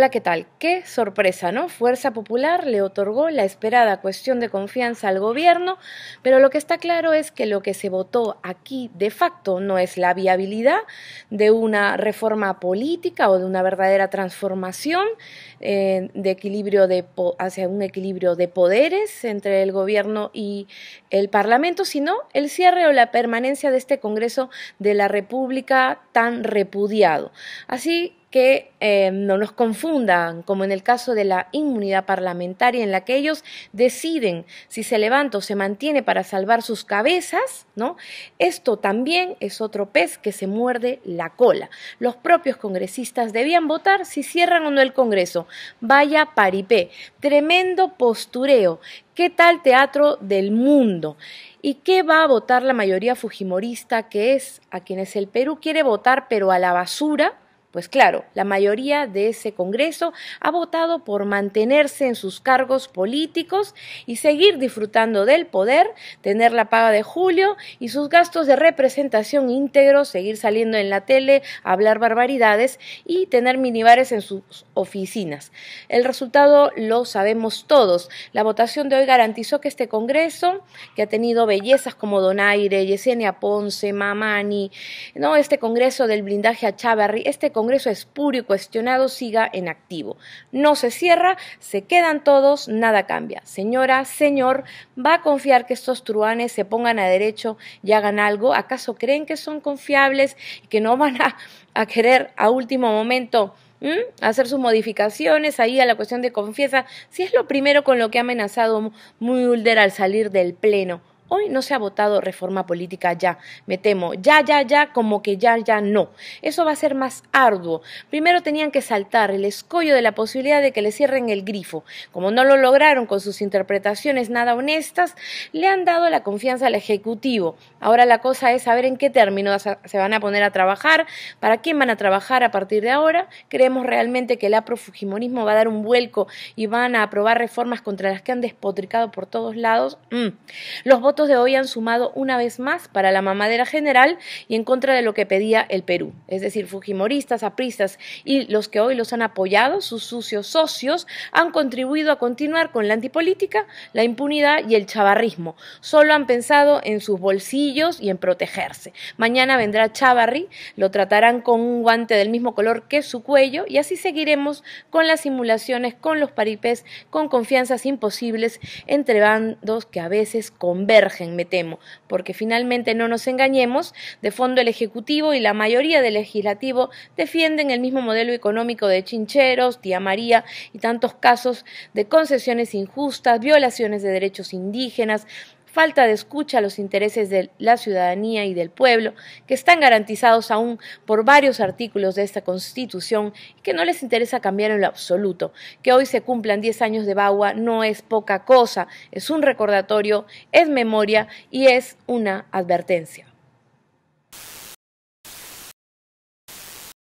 Hola, ¿qué tal? Qué sorpresa, ¿no? Fuerza Popular le otorgó la esperada cuestión de confianza al gobierno, pero lo que está claro es que lo que se votó aquí de facto no es la viabilidad de una reforma política o de una verdadera transformación eh, de equilibrio de hacia un equilibrio de poderes entre el gobierno y el Parlamento, sino el cierre o la permanencia de este Congreso de la República tan repudiado. Así que eh, no nos confundan, como en el caso de la inmunidad parlamentaria, en la que ellos deciden si se levanta o se mantiene para salvar sus cabezas, ¿no? Esto también es otro pez que se muerde la cola. Los propios congresistas debían votar si cierran o no el Congreso. Vaya paripé, tremendo postureo. ¿Qué tal teatro del mundo? ¿Y qué va a votar la mayoría fujimorista, que es a quienes el Perú quiere votar, pero a la basura? Pues claro, la mayoría de ese Congreso ha votado por mantenerse en sus cargos políticos y seguir disfrutando del poder, tener la paga de julio y sus gastos de representación íntegros, seguir saliendo en la tele, hablar barbaridades y tener minibares en sus oficinas. El resultado lo sabemos todos. La votación de hoy garantizó que este Congreso, que ha tenido bellezas como Donaire, Yesenia Ponce, Mamani, no, este Congreso del blindaje a Chávez, este Congreso puro y cuestionado siga en activo. No se cierra, se quedan todos, nada cambia. Señora, señor, ¿va a confiar que estos truanes se pongan a derecho y hagan algo? ¿Acaso creen que son confiables y que no van a, querer a último momento? hacer sus modificaciones ahí a la cuestión de confiesa, si es lo primero con lo que ha amenazado muy Mulder al salir del Pleno. Hoy no se ha votado reforma política ya, me temo, ya, ya, ya, como que ya, ya no. Eso va a ser más arduo. Primero tenían que saltar el escollo de la posibilidad de que le cierren el grifo. Como no lo lograron con sus interpretaciones nada honestas, le han dado la confianza al Ejecutivo. Ahora la cosa es saber en qué términos se van a poner a trabajar, para quién van a trabajar a partir de ahora. Creemos realmente que el aprofujimonismo va a dar un vuelco y van a aprobar reformas contra las que han despotricado por todos lados. Mm. Los votos de hoy han sumado una vez más para la mamadera general y en contra de lo que pedía el Perú. Es decir, fujimoristas, apristas y los que hoy los han apoyado, sus sucios socios, han contribuido a continuar con la antipolítica, la impunidad y el chavarrismo. Solo han pensado en sus bolsillos y en protegerse. Mañana vendrá Chavarri, lo tratarán con un guante del mismo color que su cuello y así seguiremos con las simulaciones, con los paripés, con confianzas imposibles entre bandos que a veces convergen me temo, porque finalmente no nos engañemos, de fondo el Ejecutivo y la mayoría del Legislativo defienden el mismo modelo económico de chincheros, tía María y tantos casos de concesiones injustas, violaciones de derechos indígenas, falta de escucha a los intereses de la ciudadanía y del pueblo, que están garantizados aún por varios artículos de esta Constitución y que no les interesa cambiar en lo absoluto. Que hoy se cumplan 10 años de Bagua no es poca cosa, es un recordatorio, es memoria y es una advertencia.